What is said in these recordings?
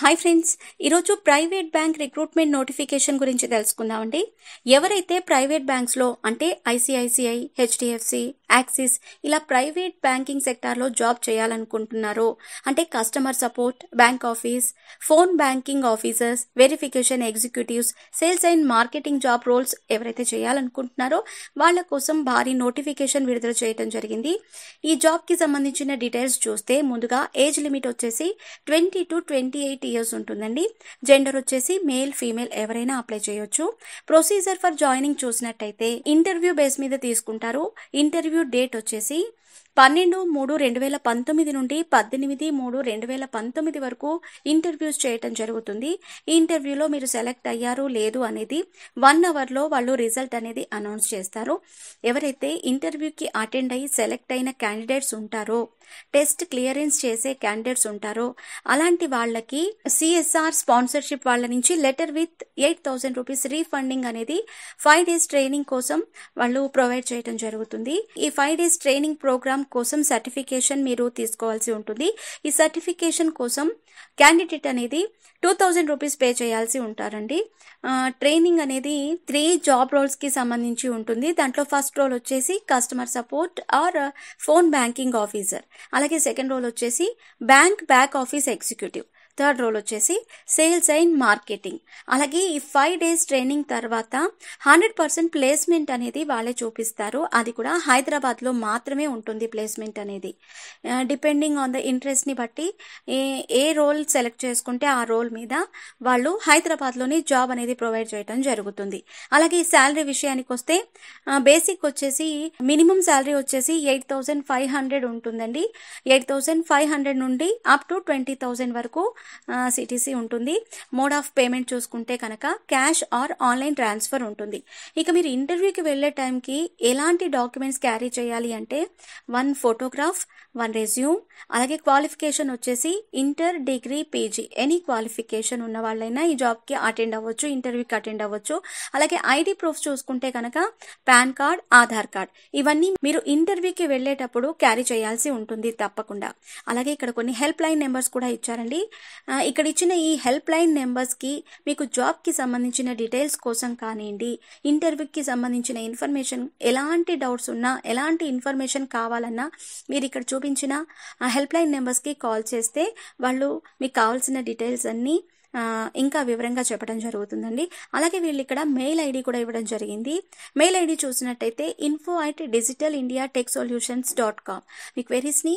hi friends ఈరోజు private bank recruitment notification గురించి తెలుసుకుందామండి ఎవరైతే ప్రైవేట్ బ్యాంక్స్లో అంటే ఐసిఐసిఐ హెచ్డిఎఫ్సి యాక్సిస్ ఇలా ప్రైవేట్ బ్యాంకింగ్ సెక్టార్లో జాబ్ చేయాలనుకుంటున్నారో అంటే customer support bank office phone banking officers verification executives sales and marketing job roles ఎవరైతే చేయాలనుకుంటున్నారో వాళ్ళ కోసం భారీ నోటిఫికేషన్ విడుదల చేయడం జరిగింది ఈ జాబ్కి సంబంధించిన డీటెయిల్స్ చూస్తే ముందుగా ఏజ్ లిమిట్ వచ్చేసి twenty to twenty eight years ఉంటుందండి జెండర్ వచ్చేసి మేల్ ఫీమేల్ ఎవరైనా అప్లై చేయొచ్చు ప్రొసీజర్ ఫర్ జాయినింగ్ చూసినట్టయితే ఇంటర్వ్యూ బేస్ మీద తీసుకుంటారు ఇంటర్వ్యూ ఇంటర్వ్యూ డేట్ వచ్చేసి పన్నెండు మూడు రెండు వేల పంతొమ్మిది నుండి పద్దెనిమిది మూడు రెండు వేల పంతొమ్మిది వరకు ఇంటర్వ్యూస్ చేయటం జరుగుతుంది ఈ ఇంటర్వ్యూలో మీరు సెలెక్ట్ అయ్యారు లేదు అనేది వన్ అవర్లో వాళ్ళు రిజల్ట్ అనేది అనౌన్స్ చేస్తారు ఎవరైతే ఇంటర్వ్యూకి అటెండ్ అయ్యి సెలెక్ట్ అయిన క్యాండిడేట్స్ ఉంటారో టెస్ట్ క్లియరెన్స్ చేసే క్యాండిడేట్స్ ఉంటారో అలాంటి వాళ్ళకి సిఎస్ఆర్ స్పాన్సర్షిప్ వాళ్ళ నుంచి letter with eight thousand rupees refunding అనేది ఫైవ్ డేస్ ట్రైనింగ్ కోసం వాళ్ళు ప్రొవైడ్ చేయడం జరుగుతుంది ఈ five days training program exam కోసం సర్టిఫికేషన్ మీరు తీసుకోవాల్సి ఉంటుంది ఈ సర్టిఫికేషన్ కోసం క్యాండిడేట్ అనేది టూ థౌజండ్ రూపీస్ పే చేయాల్సి ఉంటారండి ట్రైనింగ్ అనేది త్రీ జాబ్ రోల్స్కి సంబంధించి ఉంటుంది దాంట్లో ఫస్ట్ రోల్ వచ్చేసి customer support or phone banking officer అలాగే సెకండ్ రోల్ వచ్చేసి bank back office executive third role వచ్చేసి సేల్స్ అండ్ మార్కెటింగ్ అలాగే ఈ ఫైవ్ డేస్ ట్రైనింగ్ తర్వాత హండ్రెడ్ పర్సెంట్ ప్లేస్మెంట్ అనేది వాళ్ళే చూపిస్తారు అది కూడా హైదరాబాద్లో మాత్రమే ఉంటుంది ప్లేస్మెంట్ అనేది డిపెండింగ్ ఆన్ ద ఇంట్రెస్ట్ని బట్టి ఏ రోల్ సెలెక్ట్ చేసుకుంటే ఆ రోల్ మీద వాళ్ళు హైదరాబాద్లోనే జాబ్ అనేది ప్రొవైడ్ చేయడం జరుగుతుంది అలాగే ఈ శాలరీ విషయానికి వస్తే బేసిక్ వచ్చేసి మినిమం శాలరీ వచ్చేసి ఎయిట్ థౌసండ్ ఫైవ్ హండ్రెడ్ ఉంటుందండి ఎయిట్ థౌజండ్ ఫైవ్ హండ్రెడ్ నుండి అప్ టు ట్వంటీ థౌసండ్ వరకు సిటీసీ ఉంటుంది మోడ్ ఆఫ్ పేమెంట్ చూసుకుంటే కనుక క్యాష్ ఆర్ ఆన్లైన్ ట్రాన్స్ఫర్ ఉంటుంది ఇక మీరు ఇంటర్వ్యూకి వెళ్ళే టైంకి ఎలాంటి డాక్యుమెంట్స్ క్యారీ చేయాలి అంటే వన్ ఫోటోగ్రాఫ్ వన్ రెజ్యూమ్ అలాగే క్వాలిఫికేషన్ వచ్చేసి inter degree PG any qualification ఉన్న వాళ్ళైనా ఈ జాబ్కి అటెండ్ అవ్వచ్చు ఇంటర్వ్యూకి అటెండ్ అవ్వచ్చు అలాగే ఐడి ప్రూఫ్ చూసుకుంటే కనుక పాన్ కార్డ్ ఆధార్ కార్డ్ ఇవన్నీ మీరు ఇంటర్వ్యూకి వెళ్ళేటప్పుడు క్యారీ చేయాల్సి ఉంటుంది తప్పకుండా అలాగే ఇక్కడ కొన్ని హెల్ప్ లైన్ నెంబర్స్ కూడా ఇచ్చారండి ఇక్కడ ఇచ్చిన ఈ హెల్ప్ లైన్ నెంబర్స్కి మీకు జాబ్కి సంబంధించిన డీటెయిల్స్ కోసం కానివ్వండి ఇంటర్వ్యూకి సంబంధించిన ఇన్ఫర్మేషన్ ఎలాంటి డౌట్స్ ఉన్నా ఎలాంటి ఇన్ఫర్మేషన్ కావాలన్నా మీరు ఇక్కడ చూపించిన హెల్ప్ లైన్ నెంబర్స్కి కాల్ చేస్తే వాళ్ళు మీకు కావాల్సిన డీటెయిల్స్ అన్నీ ఇంకా వివరంగా చెప్పడం జరుగుతుందండి అలాగే వీళ్ళు ఇక్కడ మెయిల్ ఐడి కూడా ఇవ్వడం జరిగింది మెయిల్ ఐడి చూసినట్టయితే info at digital India tech solutions dot com మీ క్వెరీస్ని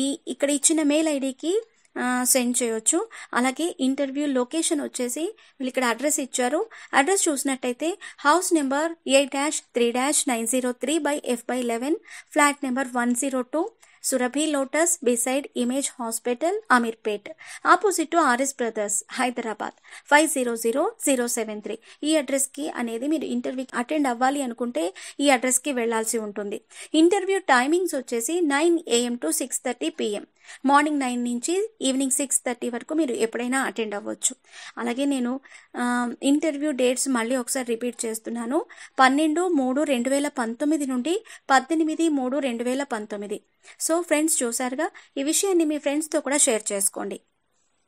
ఈ ఇక్కడ ఇచ్చిన మెయిల్ ఐడికి సెండ్ చేయొచ్చు అలాగే ఇంటర్వ్యూ లొకేషన్ వచ్చేసి వీళ్ళు ఇక్కడ అడ్రస్ ఇచ్చారు అడ్రస్ చూసినట్టయితే house number eight dash three dash nine zero three by F by eleven flat number one zero two Surabhi lotus beside image hospital Ameerpet opposite to RS brothers Hyderabad five zero zero zero seven three ఈ అడ్రస్కి అనేది మీరు interview attend అవ్వాలి అనుకుంటే ఈ అడ్రస్కి వెళ్లాల్సి ఉంటుంది ఇంటర్వ్యూ టైమింగ్స్ వచ్చేసి nine AM to six thirty PM morning nine నుంచి ఈవినింగ్ సిక్స్ థర్టీ వరకు మీరు ఎప్పుడైనా అటెండ్ అవ్వచ్చు అలాగే నేను ఇంటర్వ్యూ డేట్స్ మళ్ళీ ఒకసారి రిపీట్ చేస్తున్నాను పన్నెండు మూడు రెండు వేల పంతొమ్మిది నుండి పద్దెనిమిది మూడు రెండు వేల పంతొమ్మిది సో సో ఫ్రెండ్స్ చూసారుగా ఈ విషయాన్ని మీ ఫ్రెండ్స్తో కూడా షేర్ చేసుకోండి